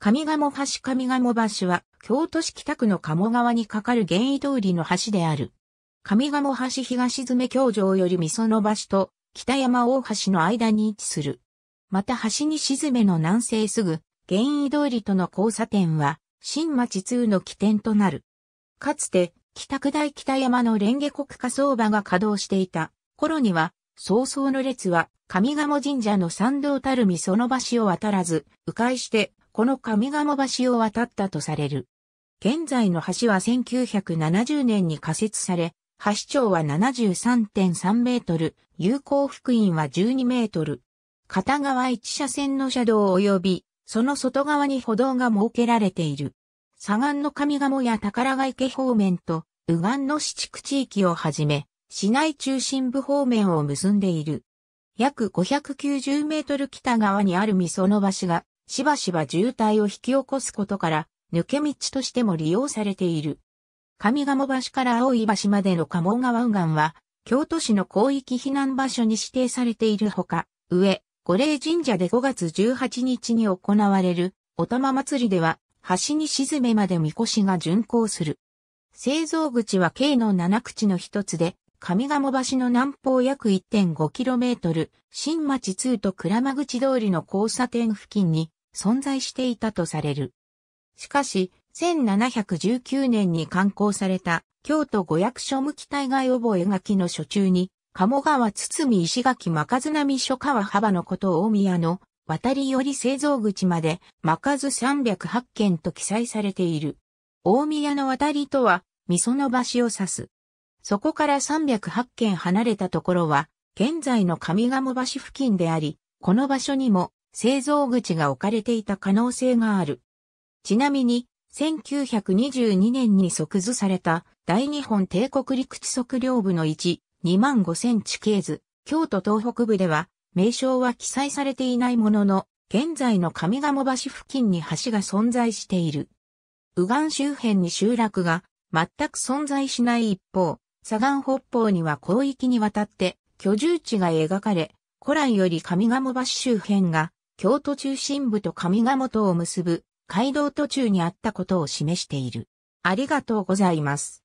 上鴨橋上鴨橋は、京都市北区の鴨川に架かる現意通りの橋である。上鴨橋東詰京城より御園橋と北山大橋の間に位置する。また橋に沈めの南西すぐ、現意通りとの交差点は、新町通の起点となる。かつて、北区大北山の蓮華国火葬場が稼働していた頃には、早々の列は上鴨神社の参道たるみその橋を渡らず、迂回してこの上鴨橋を渡ったとされる。現在の橋は1970年に仮設され、橋長は73.3メートル、有効福音は12メートル。片側1車線の車道及び、その外側に歩道が設けられている。左岸の上鴨や宝ヶ池方面と、右岸の市地区地域をはじめ、市内中心部方面を結んでいる。約590メートル北側にある味噌の橋が、しばしば渋滞を引き起こすことから、抜け道としても利用されている。上鴨橋から青い橋までの鴨川右岸は、京都市の広域避難場所に指定されているほか、上、五霊神社で5月18日に行われる、お玉祭りでは、橋に沈めまでみこしが巡行する。製造口は京の七口の一つで、上鴨橋の南方約 1.5km、新町2と倉間口通りの交差点付近に存在していたとされる。しかし、1719年に刊行された京都五役所向き対外覚書の書中に、鴨川堤石垣真津波諸川幅のこと大宮の渡りより製造口まで真津308件と記載されている。大宮の渡りとは、味噌の橋を指す。そこから308件離れたところは、現在の上鴨橋付近であり、この場所にも製造口が置かれていた可能性がある。ちなみに、1922年に即図された大日本帝国陸地測量部の1、2万5センチ系図、京都東北部では、名称は記載されていないものの、現在の上鴨橋付近に橋が存在している。右岸周辺に集落が全く存在しない一方、左岸北方には広域にわたって居住地が描かれ、古来より上鴨橋周辺が京都中心部と上賀茂を結ぶ街道途中にあったことを示している。ありがとうございます。